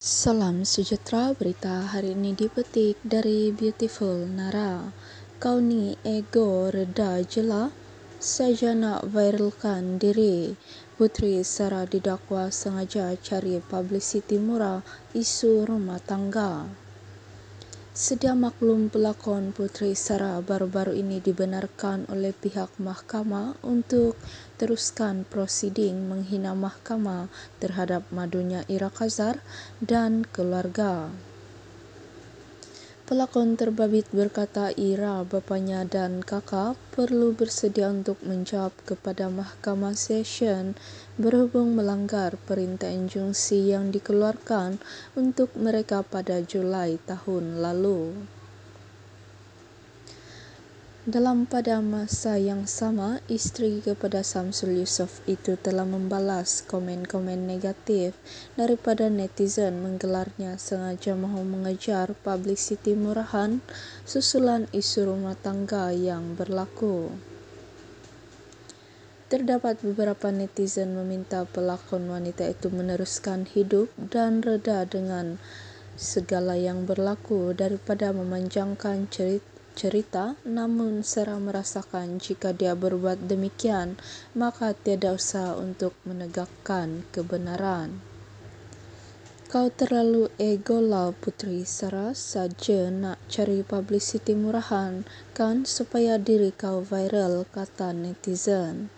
Salam sejahtera berita hari ini dipetik dari Beautiful Nara. Kau ni ego reda jela, saja nak viralkan diri. Putri Sara didakwa sengaja cari publicity murah isu rumah tangga. Sedia maklum pelakon Putri Sara baru-baru ini dibenarkan oleh pihak mahkamah untuk teruskan prosiding menghina mahkamah terhadap madunya Ira Kazar dan keluarga. Pelakon terbabit berkata Ira, bapanya dan kakak perlu bersedia untuk menjawab kepada mahkamah session berhubung melanggar perintah injunksi yang dikeluarkan untuk mereka pada Julai tahun lalu. Dalam pada masa yang sama, isteri kepada Samsul Yusof itu telah membalas komen-komen negatif daripada netizen menggelarnya sengaja mahu mengejar publicity murahan susulan isu rumah tangga yang berlaku. Terdapat beberapa netizen meminta pelakon wanita itu meneruskan hidup dan reda dengan segala yang berlaku daripada memanjangkan cerita cerita, namun Sarah merasakan jika dia berbuat demikian, maka tiada usaha untuk menegakkan kebenaran. Kau terlalu ego lah putri Sarah saja nak cari publicity murahan kan supaya diri kau viral kata netizen.